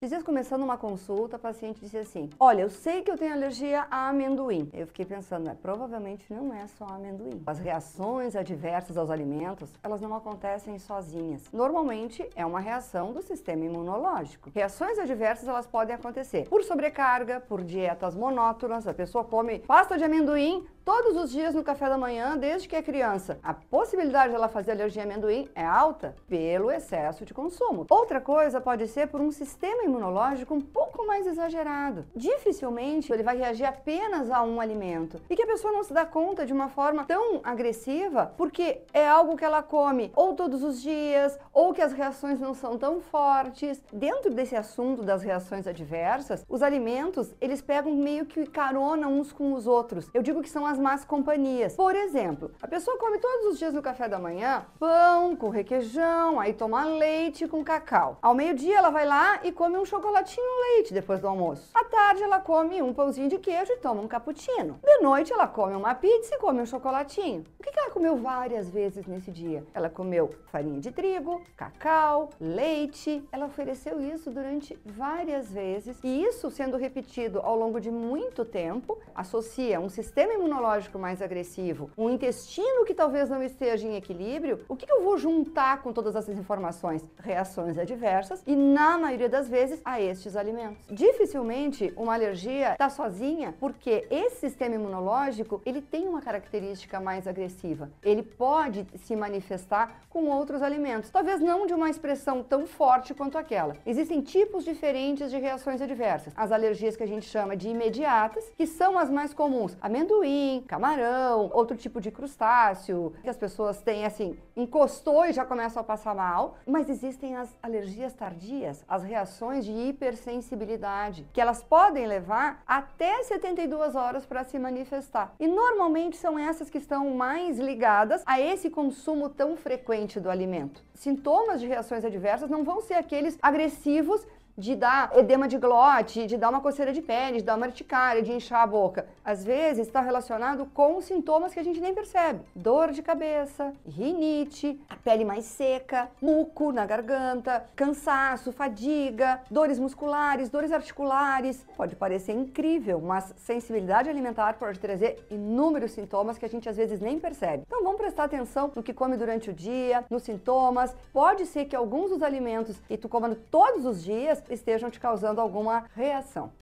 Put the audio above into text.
Esses começando uma consulta, a paciente disse assim: Olha, eu sei que eu tenho alergia a amendoim. Eu fiquei pensando, é, provavelmente não é só amendoim. As reações adversas aos alimentos, elas não acontecem sozinhas. Normalmente é uma reação do sistema imunológico. Reações adversas, elas podem acontecer por sobrecarga, por dietas monótonas. A pessoa come pasta de amendoim, todos os dias no café da manhã desde que é criança, a possibilidade dela fazer alergia a amendoim é alta pelo excesso de consumo. Outra coisa pode ser por um sistema imunológico um pouco mais exagerado. Dificilmente ele vai reagir apenas a um alimento e que a pessoa não se dá conta de uma forma tão agressiva porque é algo que ela come ou todos os dias ou que as reações não são tão fortes. Dentro desse assunto das reações adversas, os alimentos eles pegam meio que carona uns com os outros. Eu digo que são as das más companhias. Por exemplo, a pessoa come todos os dias no café da manhã pão com requeijão, aí toma leite com cacau. Ao meio-dia ela vai lá e come um chocolatinho no leite depois do almoço. À tarde ela come um pãozinho de queijo e toma um cappuccino. De noite ela come uma pizza e come um chocolatinho. O que ela comeu várias vezes nesse dia? Ela comeu farinha de trigo, cacau, leite. Ela ofereceu isso durante várias vezes e isso sendo repetido ao longo de muito tempo associa um sistema imunológico fisiológico mais agressivo, um intestino que talvez não esteja em equilíbrio, o que eu vou juntar com todas essas informações? Reações adversas e, na maioria das vezes, a estes alimentos. Dificilmente uma alergia está sozinha, porque esse sistema imunológico ele tem uma característica mais agressiva. Ele pode se manifestar com outros alimentos, talvez não de uma expressão tão forte quanto aquela. Existem tipos diferentes de reações adversas. As alergias que a gente chama de imediatas, que são as mais comuns: amendoim, Assim, camarão, outro tipo de crustáceo, que as pessoas têm assim, encostou e já começam a passar mal. Mas existem as alergias tardias, as reações de hipersensibilidade, que elas podem levar até 72 horas para se manifestar. E normalmente são essas que estão mais ligadas a esse consumo tão frequente do alimento. Sintomas de reações adversas não vão ser aqueles agressivos de dar edema de glote, de dar uma coceira de pele, de dar uma urticária, de inchar a boca. Às vezes está relacionado com sintomas que a gente nem percebe. Dor de cabeça, rinite, a pele mais seca, muco na garganta, cansaço, fadiga, dores musculares, dores articulares. Pode parecer incrível, mas sensibilidade alimentar pode trazer inúmeros sintomas que a gente às vezes nem percebe. Então vamos prestar atenção no que come durante o dia, nos sintomas. Pode ser que alguns dos alimentos que tu comendo todos os dias estejam te causando alguma reação.